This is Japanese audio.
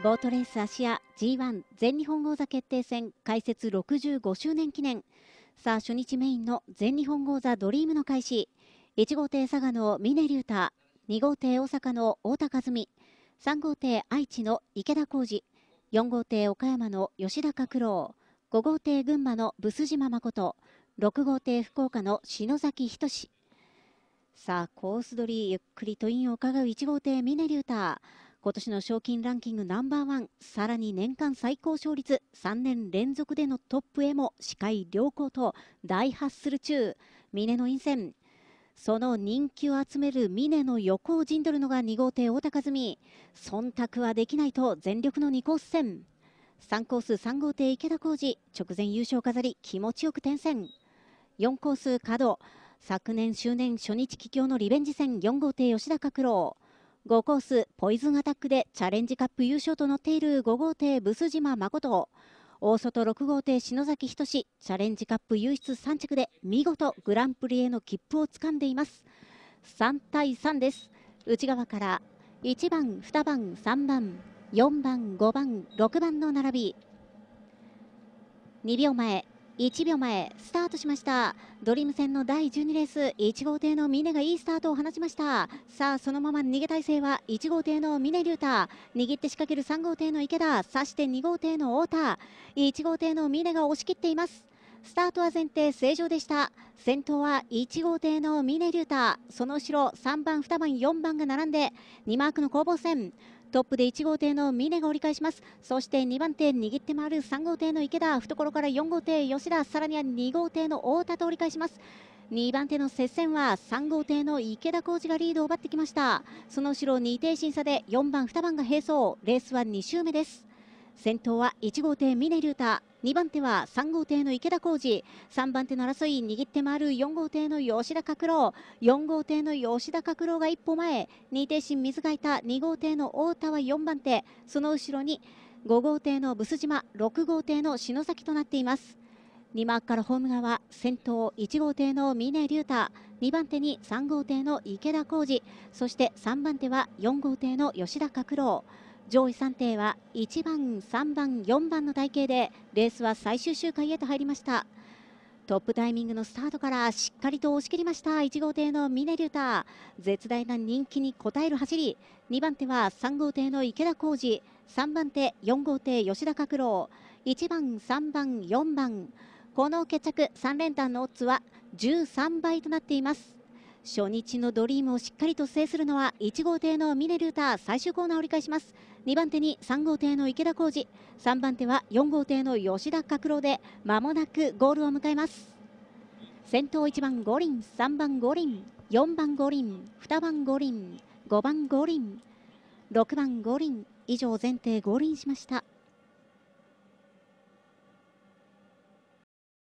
ボートレース芦屋 G1 全日本王座決定戦開設65周年記念さあ初日メインの全日本王座ドリームの開始1号艇佐賀の峰竜太2号艇大阪の太田和美3号艇愛知の池田浩二4号艇岡山の吉田角郎5号艇群馬のブス島誠6号艇福岡の篠崎仁さあコース取りゆっくりとインを伺う1号艇峰竜太今年の賞金ランキングナンバーワンさらに年間最高勝率3年連続でのトップへも視界良好と大ハッスル中峰の陰線その人気を集める峰の横を陣取るのが2号艇太田和美忖度はできないと全力の2コース戦3コース3号艇池田浩二直前優勝飾り気持ちよく転戦4コース角昨年周年初日帰郷のリベンジ戦4号艇吉田角郎5コースポイズンアタックでチャレンジカップ優勝と乗っている5号艇ブ島誠を大外6号艇篠崎仁志チャレンジカップ優出3着で見事グランプリへの切符をつかんでいます3対3です内側から1番2番3番4番5番6番の並び2秒前1秒前スタートしましたドリーム戦の第12レース1号艇の峰がいいスタートを放ちましたさあそのまま逃げ体勢は1号艇の峰竜太握って仕掛ける3号艇の池田そして2号艇の太田1号艇の峰が押し切っていますスタートは前提正常でした。先頭は1号艇の峰竜太、その後ろ3番、2番、4番が並んで2マークの攻防戦。トップで1号艇の峰が折り返しますそして2番手握って回る3号艇の池田懐から4号艇吉田さらには2号艇の太田と折り返します2番手の接戦は3号艇の池田浩二がリードを奪ってきましたその後ろ2艇審査で4番2番が並走レースは2周目です先頭は1号艇峰竜太2番手は3号艇の池田浩二3番手の争い握って回る4号艇の吉田拓郎4号艇の吉田拓郎が一歩前2艇身水がいた2号艇の太田は4番手その後ろに5号艇の臼島6号艇の篠崎となっています2マークからホーム側先頭1号艇の峰竜太2番手に3号艇の池田浩二そして3番手は4号艇の吉田拓郎上位3艇は1番、3番、4番の台形でレースは最終周回へと入りましたトップタイミングのスタートからしっかりと押し切りました1号艇の峰竜太絶大な人気に応える走り2番手は3号艇の池田浩二3番手、4号艇吉田拓郎1番、3番、4番この決着3連単のオッズは13倍となっています初日のドリームをしっかりと制するのは1号艇のミネルータ最終コーナー折り返します2番手に3号艇の池田浩二3番手は4号艇の吉田角郎で間もなくゴールを迎えます先頭1番五輪3番五輪4番五輪2番五輪5番五輪6番五輪以上前提五輪しました